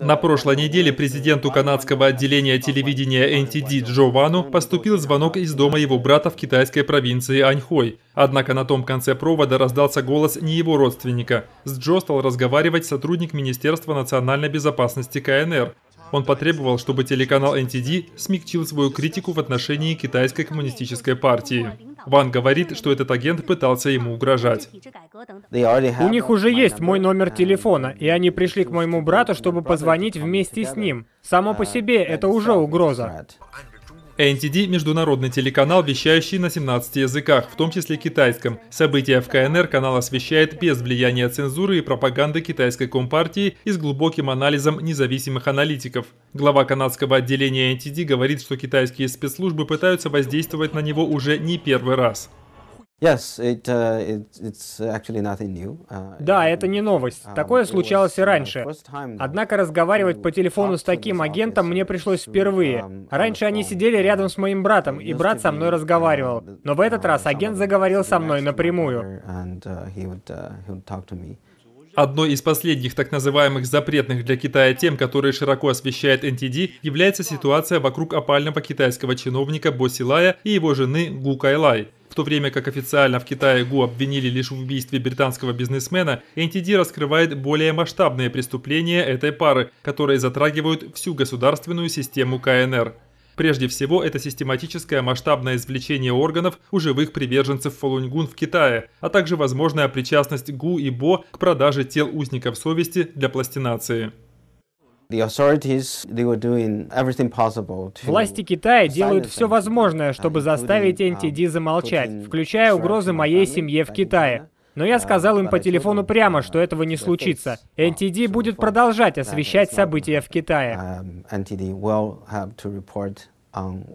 На прошлой неделе президенту канадского отделения телевидения NTD Джо Вану поступил звонок из дома его брата в китайской провинции Аньхой. Однако на том конце провода раздался голос не его родственника. С Джо стал разговаривать сотрудник Министерства национальной безопасности КНР. Он потребовал, чтобы телеканал NTD смягчил свою критику в отношении китайской коммунистической партии. Ван говорит, что этот агент пытался ему угрожать. У них уже есть мой номер телефона, и они пришли к моему брату, чтобы позвонить вместе с ним. Само по себе это уже угроза. NTD – международный телеканал, вещающий на 17 языках, в том числе китайском. События в КНР канал освещает без влияния цензуры и пропаганды китайской компартии и с глубоким анализом независимых аналитиков. Глава канадского отделения NTD говорит, что китайские спецслужбы пытаются воздействовать на него уже не первый раз да, это не новость. Um, Такое случалось и uh, раньше. Однако разговаривать по телефону с таким агентом мне пришлось впервые. Um, раньше они сидели рядом с моим братом, и брат со мной разговаривал. Um, Но в этот uh, раз агент заговорил со мной напрямую. Uh, Одной из последних так называемых запретных для Китая тем, которые широко освещает NTD, является ситуация вокруг опального китайского чиновника Босилая и его жены Гу Кайлай. В то время как официально в Китае Гу обвинили лишь в убийстве британского бизнесмена, NTD раскрывает более масштабные преступления этой пары, которые затрагивают всю государственную систему КНР. Прежде всего, это систематическое масштабное извлечение органов у живых приверженцев Фалуньгун в Китае, а также возможная причастность Гу и Бо к продаже тел узников совести для пластинации. Власти Китая делают все возможное, uh, чтобы заставить NTD um, замолчать, включая угрозы моей семье в Китае. Но я uh, сказал им по телефону прямо, uh, что этого не случится. NTD будет продолжать освещать события в Китае. Um,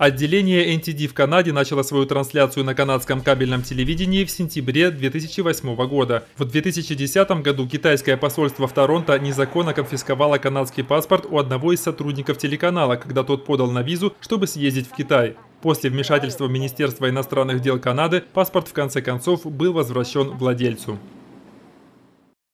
Отделение NTD в Канаде начало свою трансляцию на канадском кабельном телевидении в сентябре 2008 года. В 2010 году китайское посольство в Торонто незаконно конфисковало канадский паспорт у одного из сотрудников телеканала, когда тот подал на визу, чтобы съездить в Китай. После вмешательства Министерства иностранных дел Канады паспорт в конце концов был возвращен владельцу.